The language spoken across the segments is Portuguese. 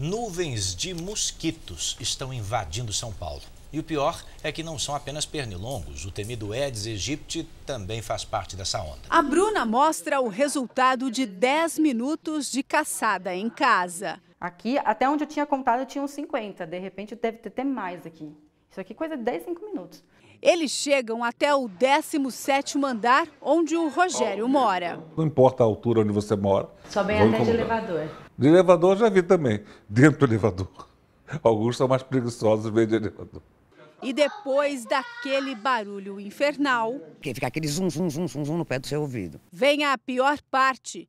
Nuvens de mosquitos estão invadindo São Paulo. E o pior é que não são apenas pernilongos, o temido Aedes aegypti também faz parte dessa onda. A Bruna mostra o resultado de 10 minutos de caçada em casa. Aqui, até onde eu tinha contado, tinha uns 50. De repente, deve ter, ter mais aqui. Isso aqui é coisa de 10, 5 minutos. Eles chegam até o 17º andar, onde o Rogério mora. Não importa a altura onde você mora. Só bem até incomodar. de elevador. De elevador já vi também, dentro do elevador. Alguns são mais preguiçosos meio de elevador. E depois daquele barulho infernal... Que fica aquele zum, zum, zum, zum, zum no pé do seu ouvido. Vem a pior parte.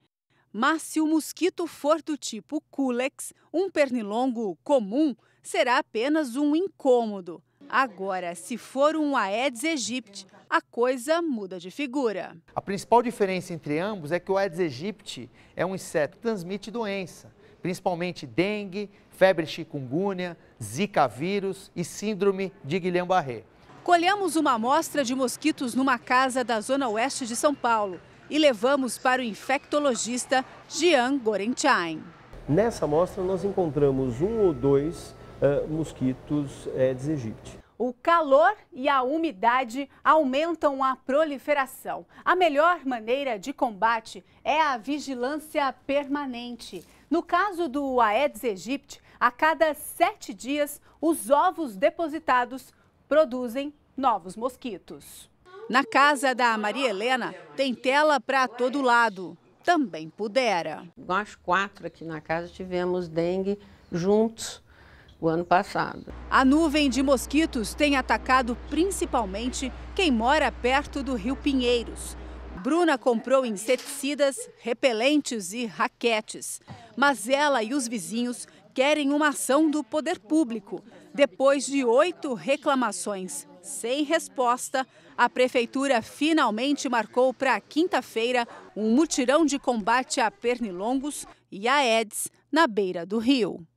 Mas se o mosquito for do tipo culex, um pernilongo comum será apenas um incômodo. Agora, se for um Aedes aegypti, a coisa muda de figura. A principal diferença entre ambos é que o Aedes aegypti é um inseto que transmite doença, principalmente dengue, febre chikungunya, zika vírus e síndrome de Guillain-Barré. Colhemos uma amostra de mosquitos numa casa da zona oeste de São Paulo e levamos para o infectologista Jean Gorenchain. Nessa amostra nós encontramos um ou dois uh, mosquitos eh, Aedes aegypti. O calor e a umidade aumentam a proliferação. A melhor maneira de combate é a vigilância permanente. No caso do Aedes aegypti, a cada sete dias, os ovos depositados produzem novos mosquitos. Na casa da Maria Helena, tem tela para todo lado. Também pudera. Nós quatro aqui na casa tivemos dengue juntos o ano passado. A nuvem de mosquitos tem atacado principalmente quem mora perto do Rio Pinheiros. Bruna comprou inseticidas, repelentes e raquetes. Mas ela e os vizinhos querem uma ação do poder público. Depois de oito reclamações sem resposta, a prefeitura finalmente marcou para quinta-feira um mutirão de combate a pernilongos e a Aedes na beira do rio.